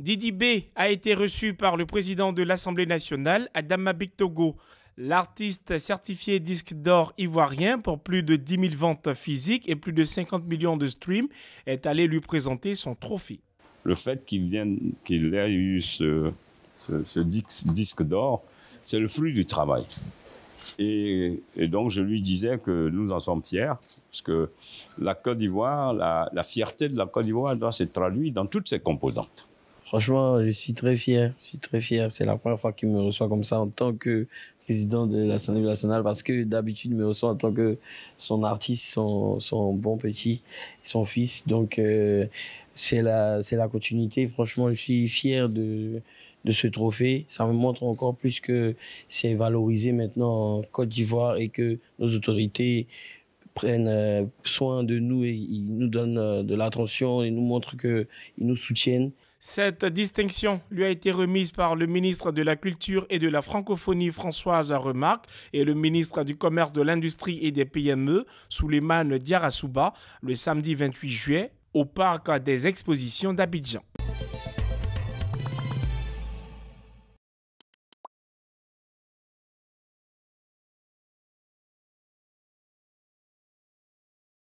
Didi B a été reçu par le président de l'Assemblée nationale, Adama Togo. L'artiste certifié disque d'or ivoirien pour plus de 10 000 ventes physiques et plus de 50 millions de streams est allé lui présenter son trophée. Le fait qu'il ait eu ce, disque d'or, c'est le fruit du travail. Et, donc je lui disais que nous en sommes fiers, parce que la Côte d'Ivoire, la, la fierté de la Côte d'Ivoire doit se traduire dans toutes ses composantes. Franchement, je suis très fier. Je suis très fier. C'est la première fois qu'il me reçoit comme ça en tant que président de l'Assemblée nationale parce que d'habitude, il me reçoit en tant que son artiste, son, bon petit, son fils. Donc, euh, c'est la, continuité. Franchement, je suis fier de, de ce trophée. Ça me montre encore plus que c'est valorisé maintenant en Côte d'Ivoire et que nos autorités prennent euh, soin de nous et ils nous donnent euh, de l'attention et nous montrent qu'ils nous soutiennent. Cette distinction lui a été remise par le ministre de la Culture et de la Francophonie Françoise Remarque et le ministre du Commerce, de l'Industrie et des PME Souleymane Diarasouba le samedi 28 juillet au parc des expositions d'Abidjan.